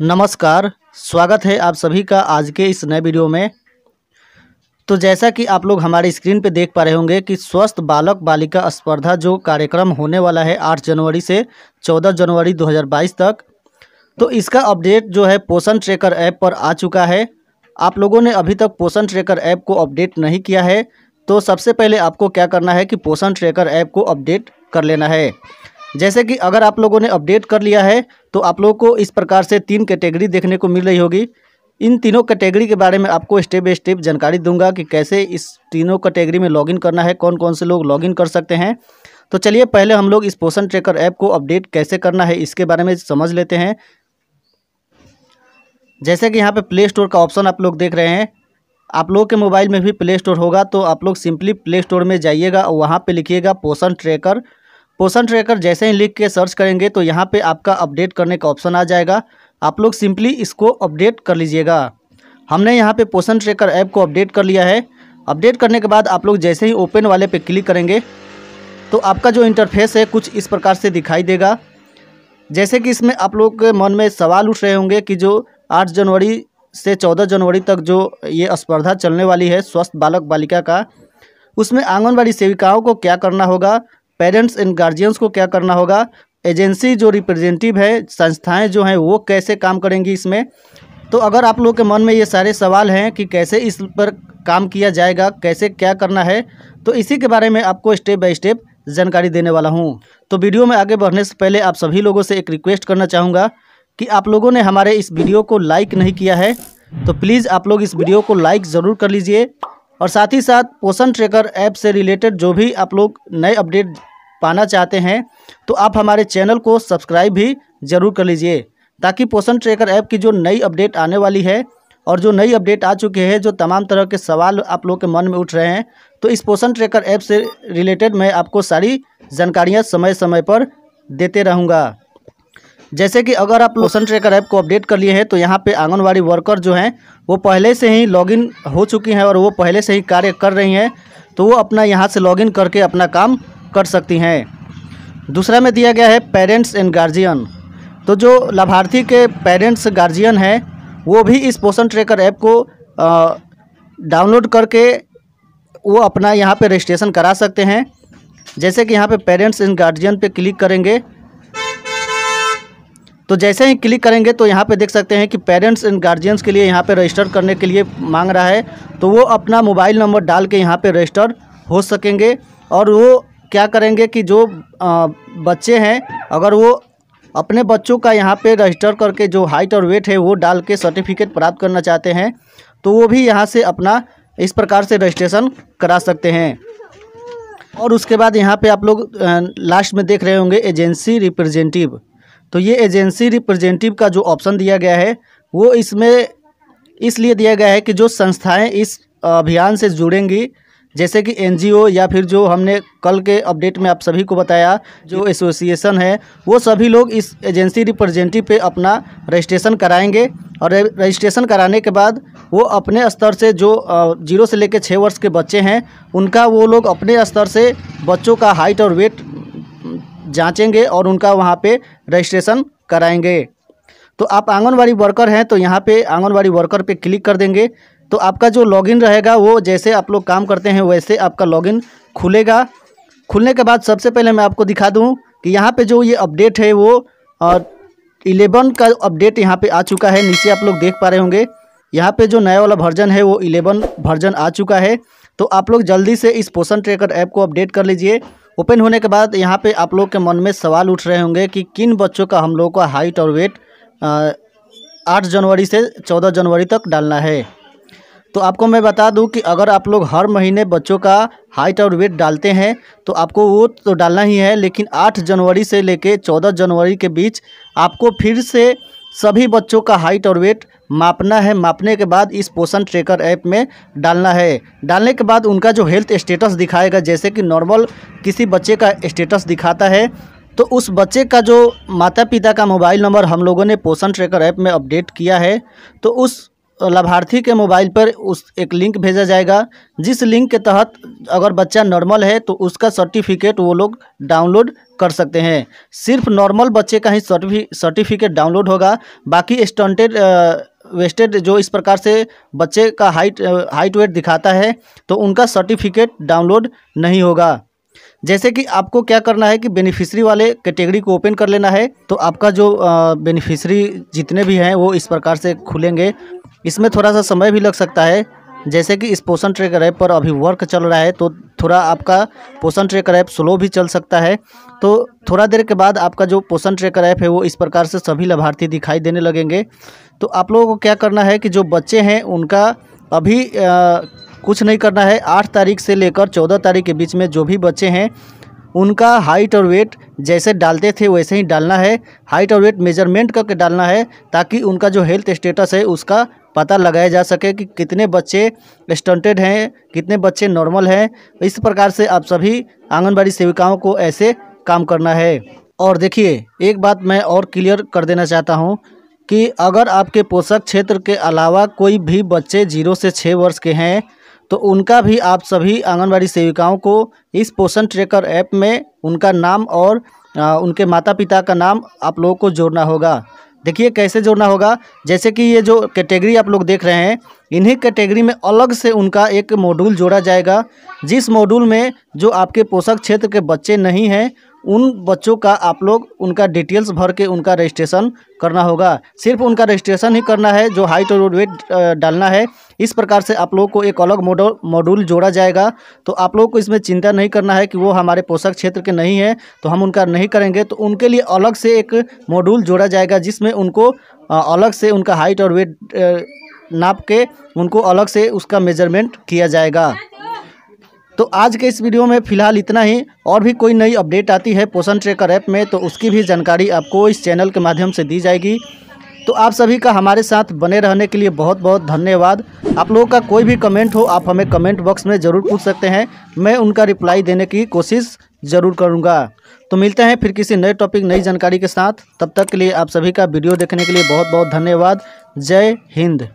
नमस्कार स्वागत है आप सभी का आज के इस नए वीडियो में तो जैसा कि आप लोग हमारे स्क्रीन पर देख पा रहे होंगे कि स्वस्थ बालक बालिका स्पर्धा जो कार्यक्रम होने वाला है 8 जनवरी से 14 जनवरी 2022 तक तो इसका अपडेट जो है पोषण ट्रेकर ऐप पर आ चुका है आप लोगों ने अभी तक पोषण ट्रेकर ऐप को अपडेट नहीं किया है तो सबसे पहले आपको क्या करना है कि पोषण ट्रेकर ऐप को अपडेट कर लेना है जैसे कि अगर आप लोगों ने अपडेट कर लिया है तो आप लोगों को इस प्रकार से तीन कैटेगरी देखने को मिल रही होगी इन तीनों कैटेगरी के बारे में आपको स्टेप बाई स्टेप जानकारी दूंगा कि कैसे इस तीनों कैटेगरी में लॉगिन करना है कौन कौन से लोग लॉगिन कर सकते हैं तो चलिए पहले हम लोग इस पोषण ट्रेकर ऐप को अपडेट कैसे करना है इसके बारे में समझ लेते हैं जैसे कि यहाँ पे प्ले स्टोर का ऑप्शन आप लोग देख रहे हैं आप लोग के मोबाइल में भी प्ले स्टोर होगा तो आप लोग सिंपली प्ले स्टोर में जाइएगा और वहाँ पर लिखिएगा पोषण ट्रेकर पोषण ट्रैकर जैसे ही लिख के सर्च करेंगे तो यहाँ पे आपका अपडेट करने का ऑप्शन आ जाएगा आप लोग सिंपली इसको अपडेट कर लीजिएगा हमने यहाँ पे पोषण ट्रैकर ऐप को अपडेट कर लिया है अपडेट करने के बाद आप लोग जैसे ही ओपन वाले पे क्लिक करेंगे तो आपका जो इंटरफेस है कुछ इस प्रकार से दिखाई देगा जैसे कि इसमें आप लोग के मन में सवाल उठ रहे होंगे कि जो आठ जनवरी से चौदह जनवरी तक जो ये स्पर्धा चलने वाली है स्वस्थ बालक बालिका का उसमें आंगनबाड़ी सेविकाओं को क्या करना होगा पेरेंट्स एंड गार्जियंस को क्या करना होगा एजेंसी जो रिप्रेजेंटेटिव है संस्थाएं जो हैं वो कैसे काम करेंगी इसमें तो अगर आप लोगों के मन में ये सारे सवाल हैं कि कैसे इस पर काम किया जाएगा कैसे क्या करना है तो इसी के बारे में आपको स्टेप बाय स्टेप जानकारी देने वाला हूँ तो वीडियो में आगे बढ़ने से पहले आप सभी लोगों से एक रिक्वेस्ट करना चाहूँगा कि आप लोगों ने हमारे इस वीडियो को लाइक नहीं किया है तो प्लीज़ आप लोग इस वीडियो को लाइक ज़रूर कर लीजिए और साथ ही साथ पोषण ट्रेकर ऐप से रिलेटेड जो भी आप लोग नए अपडेट पाना चाहते हैं तो आप हमारे चैनल को सब्सक्राइब भी ज़रूर कर लीजिए ताकि पोषण ट्रैकर ऐप की जो नई अपडेट आने वाली है और जो नई अपडेट आ चुकी है जो तमाम तरह के सवाल आप लोग के मन में उठ रहे हैं तो इस पोषण ट्रैकर ऐप से रिलेटेड मैं आपको सारी जानकारियाँ समय समय पर देते रहूँगा जैसे कि अगर आप पोषण ट्रैकर ऐप को अपडेट कर लिए हैं तो यहाँ पे आंगनवाड़ी वर्कर जो हैं वो पहले से ही लॉगिन हो चुकी हैं और वो पहले से ही कार्य कर रही हैं तो वो अपना यहाँ से लॉगिन करके अपना काम कर सकती हैं दूसरा में दिया गया है पेरेंट्स एंड गार्जियन तो जो लाभार्थी के पेरेंट्स गार्जियन हैं वो भी इस पोषण ट्रैकर ऐप को डाउनलोड करके वो अपना यहाँ पे रजिस्ट्रेशन करा सकते हैं जैसे कि यहाँ पे पेरेंट्स एंड गार्जियन पे क्लिक करेंगे तो जैसे ही क्लिक करेंगे तो यहाँ पे देख सकते हैं कि पेरेंट्स एंड गार्जियंस के लिए यहाँ पे रजिस्टर करने के लिए मांग रहा है तो वो अपना मोबाइल नंबर डाल के यहाँ पर रजिस्टर हो सकेंगे और वो क्या करेंगे कि जो बच्चे हैं अगर वो अपने बच्चों का यहाँ पे रजिस्टर करके जो हाइट और वेट है वो डाल के सर्टिफिकेट प्राप्त करना चाहते हैं तो वो भी यहाँ से अपना इस प्रकार से रजिस्ट्रेशन करा सकते हैं और उसके बाद यहाँ पे आप लोग लास्ट में देख रहे होंगे एजेंसी रिप्रेजेंटेटिव तो ये एजेंसी रिप्रेजेंटेटिव का जो ऑप्शन दिया गया है वो इसमें इसलिए दिया गया है कि जो संस्थाएँ इस अभियान से जुड़ेंगी जैसे कि एनजीओ या फिर जो हमने कल के अपडेट में आप सभी को बताया जो एसोसिएशन है वो सभी लोग इस एजेंसी रिप्रेजेंटेटिव पे अपना रजिस्ट्रेशन कराएंगे और रजिस्ट्रेशन कराने के बाद वो अपने स्तर से जो जीरो से लेकर छः वर्ष के बच्चे हैं उनका वो लोग अपने स्तर से बच्चों का हाइट और वेट जाँचेंगे और उनका वहाँ पर रजिस्ट्रेशन कराएँगे तो आप आंगनवाड़ी वर्कर हैं तो यहाँ पे आंगनवाड़ी वर्कर पे क्लिक कर देंगे तो आपका जो लॉगिन रहेगा वो जैसे आप लोग काम करते हैं वैसे आपका लॉगिन खुलेगा खुलने के बाद सबसे पहले मैं आपको दिखा दूँ कि यहाँ पर जो ये अपडेट है वो और इलेवन का अपडेट यहाँ पे आ चुका है नीचे आप लोग देख पा रहे होंगे यहाँ पे जो नया वाला वर्जन है वो इलेवन वर्जन आ चुका है तो आप लोग जल्दी से इस पोषण ट्रैकर ऐप को अपडेट कर लीजिए ओपन होने के बाद यहाँ पे आप लोग के मन में सवाल उठ रहे होंगे कि किन बच्चों का हम लोग का हाइट और वेट आठ जनवरी से चौदह जनवरी तक डालना है तो आपको मैं बता दूं कि अगर आप लोग हर महीने बच्चों का हाइट और वेट डालते हैं तो आपको वो तो डालना ही है लेकिन 8 जनवरी से लेके 14 जनवरी के बीच आपको फिर से सभी बच्चों का हाइट और वेट मापना है मापने के बाद इस पोषण ट्रेकर ऐप में डालना है डालने के बाद उनका जो हेल्थ स्टेटस दिखाएगा जैसे कि नॉर्मल किसी बच्चे का स्टेटस दिखाता है तो उस बच्चे का जो माता पिता का मोबाइल नंबर हम लोगों ने पोषण ट्रेकर ऐप में अपडेट किया है तो उस लाभार्थी के मोबाइल पर उस एक लिंक भेजा जाएगा जिस लिंक के तहत अगर बच्चा नॉर्मल है तो उसका सर्टिफिकेट वो लोग डाउनलोड कर सकते हैं सिर्फ नॉर्मल बच्चे का ही सर्टिफिकेट डाउनलोड होगा बाकी स्टंटेड वेस्टेड जो इस प्रकार से बच्चे का हाइट हाइट वेट दिखाता है तो उनका सर्टिफिकेट डाउनलोड नहीं होगा जैसे कि आपको क्या करना है कि बेनिफिशरी वाले कैटेगरी को ओपन कर लेना है तो आपका जो बेनिफिशरी जितने भी हैं वो इस प्रकार से खुलेंगे इसमें थोड़ा सा समय भी लग सकता है जैसे कि इस पोषण ट्रेकर ऐप पर अभी वर्क चल रहा है तो थोड़ा आपका पोषण ट्रेकर ऐप स्लो भी चल सकता है तो थोड़ा देर के बाद आपका जो पोषण ट्रेकर ऐप है वो इस प्रकार से सभी लाभार्थी दिखाई देने लगेंगे तो आप लोगों को क्या करना है कि जो बच्चे हैं उनका अभी आ, कुछ नहीं करना है आठ तारीख से लेकर चौदह तारीख के बीच में जो भी बच्चे हैं उनका हाइट और वेट जैसे डालते थे वैसे ही डालना है हाइट और वेट मेजरमेंट करके डालना है ताकि उनका जो हेल्थ स्टेटस है उसका पता लगाया जा सके कि कितने बच्चे स्टंटेड हैं कितने बच्चे नॉर्मल हैं इस प्रकार से आप सभी आंगनबाड़ी सेविकाओं को ऐसे काम करना है और देखिए एक बात मैं और क्लियर कर देना चाहता हूँ कि अगर आपके पोषक क्षेत्र के अलावा कोई भी बच्चे जीरो से छः वर्ष के हैं तो उनका भी आप सभी आंगनबाड़ी सेविकाओं को इस पोषण ट्रेकर ऐप में उनका नाम और उनके माता पिता का नाम आप लोगों को जोड़ना होगा देखिए कैसे जोड़ना होगा जैसे कि ये जो कैटेगरी आप लोग देख रहे हैं इन्हीं कैटेगरी में अलग से उनका एक मॉड्यूल जोड़ा जाएगा जिस मॉड्यूल में जो आपके पोषक क्षेत्र के बच्चे नहीं हैं उन बच्चों का आप लोग उनका डिटेल्स भर के उनका रजिस्ट्रेशन करना होगा सिर्फ उनका रजिस्ट्रेशन ही करना है जो हाइट और वेट डालना है इस प्रकार से आप लोगों को एक अलग मॉडल मॉड्यूल जोड़ा जाएगा तो आप लोगों को इसमें चिंता नहीं करना है कि वो हमारे पोषक क्षेत्र के नहीं है तो हम उनका नहीं करेंगे तो उनके लिए अलग से एक मॉड्यूल जोड़ा जाएगा जिसमें उनको अलग से उनका हाइट और वेट नाप के उनको अलग से उसका मेजरमेंट किया जाएगा तो आज के इस वीडियो में फिलहाल इतना ही और भी कोई नई अपडेट आती है पोषण ट्रेकर ऐप में तो उसकी भी जानकारी आपको इस चैनल के माध्यम से दी जाएगी तो आप सभी का हमारे साथ बने रहने के लिए बहुत बहुत धन्यवाद आप लोगों का कोई भी कमेंट हो आप हमें कमेंट बॉक्स में ज़रूर पूछ सकते हैं मैं उनका रिप्लाई देने की कोशिश ज़रूर करूँगा तो मिलते हैं फिर किसी नए टॉपिक नई जानकारी के साथ तब तक के लिए आप सभी का वीडियो देखने के लिए बहुत बहुत धन्यवाद जय हिंद